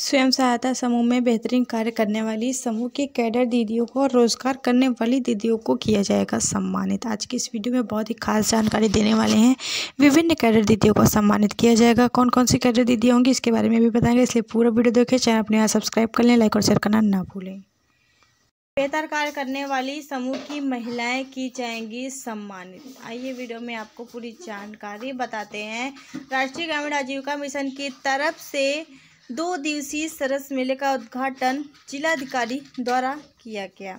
स्वयं सहायता समूह में बेहतरीन कार्य करने वाली समूह की कैडर दीदियों को और रोजगार करने वाली दीदियों को किया जाएगा सम्मानित आज की इस वीडियो में बहुत ही खास जानकारी देने वाले हैं विभिन्न कैडर दीदियों को सम्मानित किया जाएगा कौन कौन सी कैडर दीदी होंगी इसके बारे में भी बताएंगे इसलिए पूरा वीडियो देखें चैनल अपने यहाँ सब्सक्राइब कर लें लाइक और शेयर करना ना भूलें बेहतर कार्य करने वाली समूह की महिलाएं की जाएंगी सम्मानित आइए वीडियो में आपको पूरी जानकारी बताते हैं राष्ट्रीय ग्रामीण आजीविका मिशन की तरफ से दो दिवसीय सरस मेले का उद्घाटन जिलाधिकारी द्वारा किया गया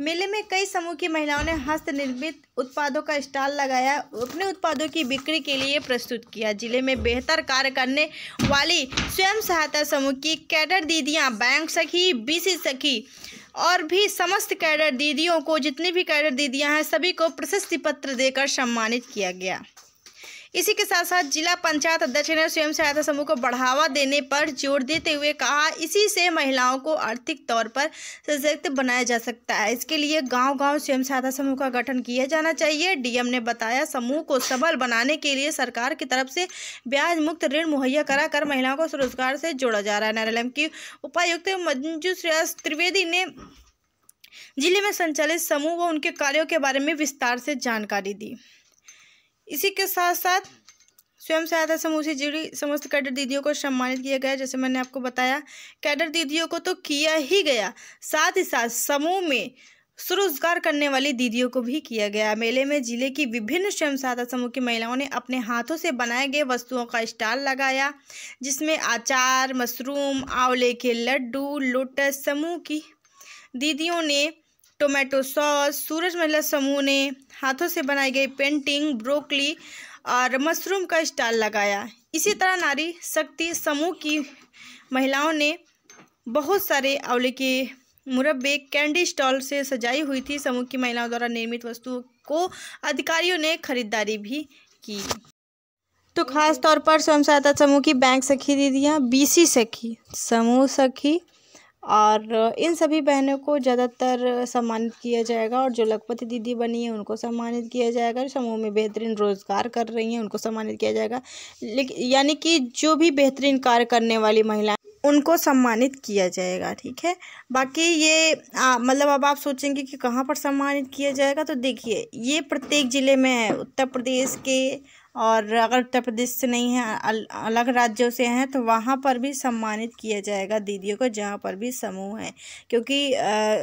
मेले में कई समूह की महिलाओं ने हस्त निर्मित उत्पादों का स्टॉल लगाया अपने उत्पादों की बिक्री के लिए प्रस्तुत किया जिले में बेहतर कार्य करने वाली स्वयं सहायता समूह की कैडर दीदियां बैंक सखी बीसी सखी और भी समस्त कैडर दीदियों को जितनी भी कैडर दीदियां हैं सभी को प्रशस्ति पत्र देकर सम्मानित किया गया इसी के साथ साथ जिला पंचायत अध्यक्ष ने स्वयं सहायता समूह को बढ़ावा देने पर जोर देते हुए कहा इसी से महिलाओं को आर्थिक तौर पर सशक्त बनाया जा सकता है इसके लिए गांव गांव स्वयं सहायता समूह का गठन किया जाना चाहिए डीएम ने बताया समूह को सबल बनाने के लिए सरकार की तरफ से ब्याज मुक्त ऋण मुहैया कराकर महिलाओं को रोजगार से जोड़ा जा रहा है नारायण की उपायुक्त मंजू श्रेयस त्रिवेदी ने जिले में संचालित समूह व उनके कार्यों के बारे में विस्तार से जानकारी दी इसी के साथ साथ स्वयं सहायता समूह से जुड़ी समस्त कैडर दीदियों को सम्मानित किया गया जैसे मैंने आपको बताया कैडर दीदियों को तो किया ही गया साथ ही साथ समूह में स्वरोजगार करने वाली दीदियों को भी किया गया मेले में जिले की विभिन्न स्वयं सहायता समूह की महिलाओं ने अपने हाथों से बनाए गए वस्तुओं का स्टॉल लगाया जिसमें आचार मशरूम आंवले के लड्डू लोटस समूह की दीदियों ने टोमेटो सॉस सूरज महिला समूह ने हाथों से बनाई गई पेंटिंग ब्रोकली और मशरूम का स्टॉल लगाया इसी तरह नारी शक्ति समूह की महिलाओं ने बहुत सारे अवले के मुरब्बे कैंडी स्टॉल से सजाई हुई थी समूह की महिलाओं द्वारा निर्मित वस्तुओं को अधिकारियों ने खरीदारी भी की तो खास तौर पर स्वयं सहायता समूह की बैंक सखी दीदियाँ बीसी सखी समूह सखी और इन सभी बहनों को ज़्यादातर सम्मानित किया जाएगा और जो लखपति दीदी बनी है उनको सम्मानित किया जाएगा समूह में बेहतरीन रोज़गार कर रही हैं उनको सम्मानित किया जाएगा लेकिन यानी कि जो भी बेहतरीन कार्य करने वाली महिलाएं उनको सम्मानित किया जाएगा ठीक है बाकी ये मतलब अब आप सोचेंगे कि कहाँ पर सम्मानित किया जाएगा तो देखिए ये प्रत्येक ज़िले में है उत्तर प्रदेश के और अगर उत्तर प्रदेश से नहीं है अल, अलग राज्यों से हैं तो वहाँ पर भी सम्मानित किया जाएगा दीदियों को जहाँ पर भी समूह है क्योंकि आ,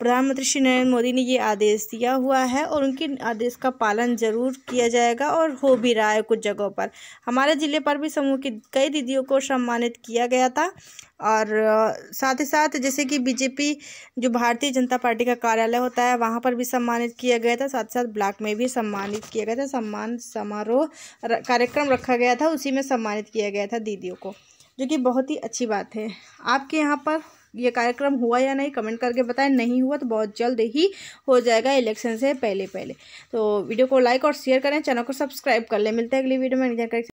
प्रधानमंत्री श्री नरेंद्र मोदी ने ये आदेश दिया हुआ है और उनके आदेश का पालन जरूर किया जाएगा और हो भी रहा है कुछ जगहों पर हमारे ज़िले पर भी समूह की कई दीदियों को सम्मानित किया गया था और साथ ही साथ जैसे कि बीजेपी जो भारतीय जनता पार्टी का कार्यालय होता है वहाँ पर भी सम्मानित किया गया था साथ साथ ब्लॉक में भी सम्मानित किया गया था सम्मान समारोह कार्यक्रम रखा गया था उसी में सम्मानित किया गया था दीदियों को जो कि बहुत ही अच्छी बात है आपके यहाँ पर ये कार्यक्रम हुआ या नहीं कमेंट करके बताएं नहीं हुआ तो बहुत जल्द ही हो जाएगा इलेक्शन से पहले पहले तो वीडियो को लाइक और शेयर करें चैनल को सब्सक्राइब कर लें मिलते हैं अगली वीडियो में